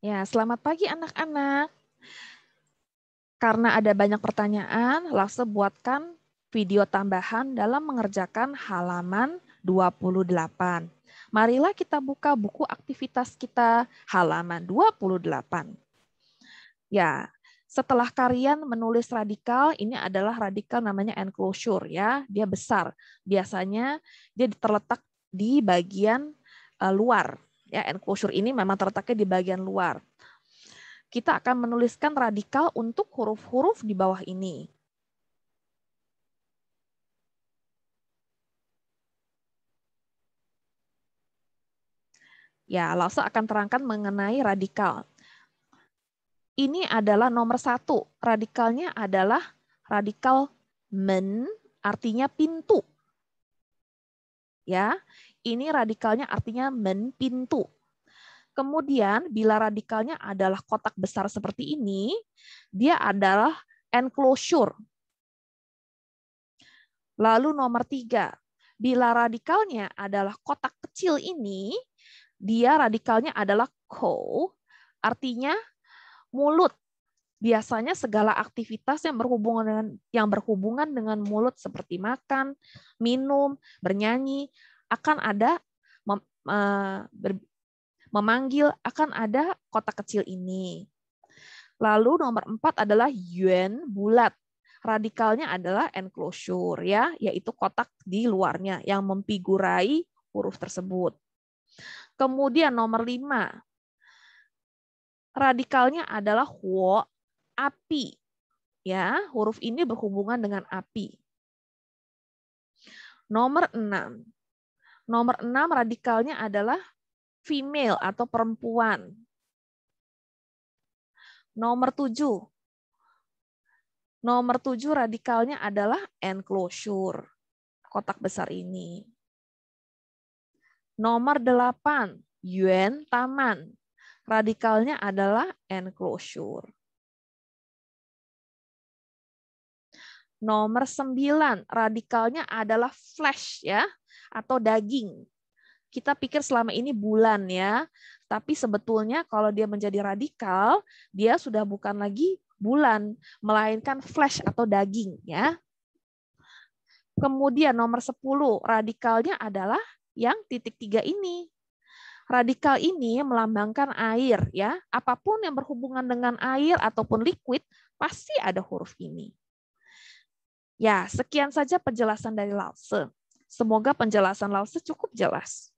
Ya, selamat pagi anak-anak. Karena ada banyak pertanyaan, Laksa buatkan video tambahan dalam mengerjakan halaman 28. Marilah kita buka buku aktivitas kita halaman 28. Ya, setelah kalian menulis radikal, ini adalah radikal namanya enclosure ya, dia besar. Biasanya dia terletak di bagian eh, luar Ya, enclosure ini memang terletaknya di bagian luar. Kita akan menuliskan radikal untuk huruf-huruf di bawah ini. Ya, Lause akan terangkan mengenai radikal. Ini adalah nomor satu. Radikalnya adalah radikal men, artinya pintu. Ya, ini radikalnya artinya menpintu. Kemudian bila radikalnya adalah kotak besar seperti ini, dia adalah enclosure. Lalu nomor tiga, bila radikalnya adalah kotak kecil ini, dia radikalnya adalah co, artinya mulut. Biasanya segala aktivitas yang berhubungan dengan yang berhubungan dengan mulut seperti makan, minum, bernyanyi akan ada mem, uh, ber, memanggil akan ada kotak kecil ini. Lalu nomor empat adalah yuan bulat. Radikalnya adalah enclosure ya, yaitu kotak di luarnya yang memfigurai huruf tersebut. Kemudian nomor lima, radikalnya adalah huo, api. Ya, huruf ini berhubungan dengan api. Nomor enam, Nomor enam radikalnya adalah female atau perempuan. Nomor tujuh. Nomor tujuh radikalnya adalah enclosure, kotak besar ini. Nomor delapan, yuan taman. Radikalnya adalah enclosure. Nomor sembilan, radikalnya adalah flash ya, atau daging. Kita pikir selama ini bulan ya, tapi sebetulnya kalau dia menjadi radikal, dia sudah bukan lagi bulan, melainkan flash atau daging ya. Kemudian nomor 10, radikalnya adalah yang titik tiga ini. Radikal ini melambangkan air ya. Apapun yang berhubungan dengan air ataupun liquid pasti ada huruf ini. Ya, sekian saja penjelasan dari Lawson. Semoga penjelasan Lause cukup jelas.